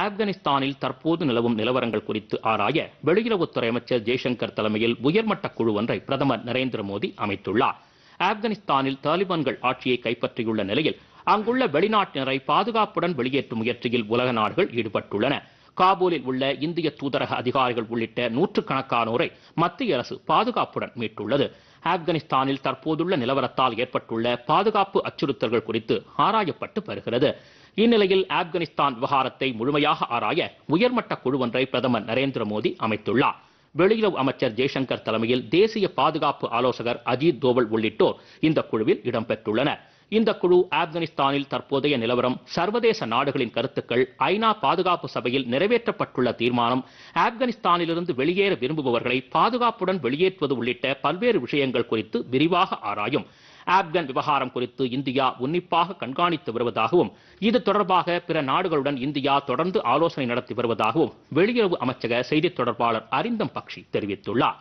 ஆப்கானிஸ்தானில் தற்போது நிலவும் நிலவரங்கள் குறித்து ஆராய வெளியுறவுத்துறை அமைச்சர் ஜெய்சங்கர் தலைமையில் உயர்மட்ட குழு ஒன்றை பிரதமர் நரேந்திர மோடி அமைத்துள்ளார் ஆப்கானிஸ்தானில் தாலிபான்கள் ஆட்சியை கைப்பற்றியுள்ள நிலையில் அங்குள்ள வெளிநாட்டினரை பாதுகாப்புடன் வெளியேற்றும் முயற்சியில் உலக நாடுகள் ஈடுபட்டுள்ளன காபூலில் உள்ள இந்திய தூதரக அதிகாரிகள் உள்ளிட்ட நூற்றுக்கணக்கானோரை மத்திய அரசு பாதுகாப்புடன் மீட்டுள்ளது ஆப்கானிஸ்தானில் தற்போதுள்ள நிலவரத்தால் ஏற்பட்டுள்ள பாதுகாப்பு அச்சுறுத்தல்கள் குறித்து ஆராயப்பட்டு வருகிறது இந்நிலையில் ஆப்கானிஸ்தான் விவகாரத்தை முழுமையாக ஆராய உயர்மட்ட குழு ஒன்றை பிரதமர் நரேந்திர மோடி அமைத்துள்ளார் வெளியுறவு அமைச்சர் ஜெய்சங்கர் தலைமையில் தேசிய பாதுகாப்பு ஆலோசகர் அஜித் தோவல் உள்ளிட்டோர் இந்த குழுவில் இடம்பெற்றுள்ளனர் இந்த குழு ஆப்கானிஸ்தானில் தற்போதைய நிலவரம் சர்வதேச நாடுகளின் கருத்துக்கள் ஐநா பாதுகாப்பு சபையில் நிறைவேற்றப்பட்டுள்ள தீர்மானம் ஆப்கானிஸ்தானிலிருந்து வெளியேற விரும்புபவர்களை பாதுகாப்புடன் வெளியேற்றுவது உள்ளிட்ட பல்வேறு விஷயங்கள் குறித்து விரிவாக ஆராயும் ஆப்கான் விவகாரம் குறித்து இந்தியா உன்னிப்பாக கண்காணித்து வருவதாகவும் இது தொடர்பாக பிற நாடுகளுடன் இந்தியா தொடர்ந்து ஆலோசனை நடத்தி வருவதாகவும் வெளியுறவு அமைச்சக செய்தி தொடர்பாளர் அரிந்தம் பக்ஷி தெரிவித்துள்ளார்